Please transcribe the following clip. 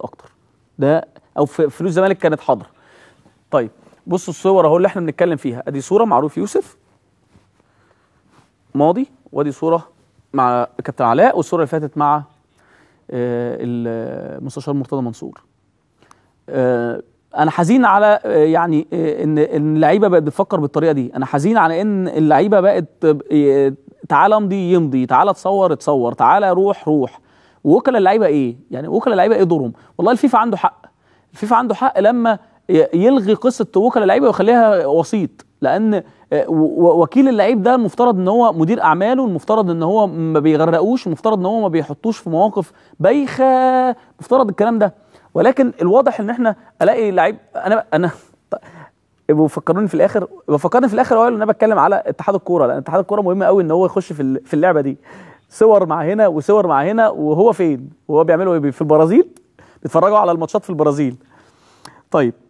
اكتر ده او فلوس الزمالك كانت حاضره طيب بصوا الصور اهو اللي احنا بنتكلم فيها ادي صوره معروف يوسف ماضي وادي صوره مع كابتن علاء والصوره اللي فاتت مع آه، المستشار مرتضى منصور آه، انا حزين على آه، يعني ان ان اللعيبه بقت بتفكر بالطريقه دي انا حزين على ان اللعيبه بقت تعالى امضي يمضي تعالى اتصور اتصور تعالى روح روح ووكل اللعيبه ايه؟ يعني وكل اللعيبه ايه دورهم؟ والله الفيفا عنده حق الفيفا عنده حق لما يلغي قصه وكل اللعيبه ويخليها وسيط لان آه، وكيل اللعيب ده المفترض ان هو مدير اعماله المفترض ان هو ما بيغرقوش المفترض ان هو ما بيحطوش في مواقف بايخه مفترض الكلام ده ولكن الواضح ان احنا الاقي لعيب انا انا بفكروني طيب، في الاخر بفكرني في الاخر اقول ان انا بتكلم على اتحاد الكوره لان اتحاد الكوره مهم قوي ان هو يخش في اللعبه دي صور مع هنا وصور مع هنا وهو فين وهو بيعملوا ايه في البرازيل بيتفرجوا على الماتشات في البرازيل طيب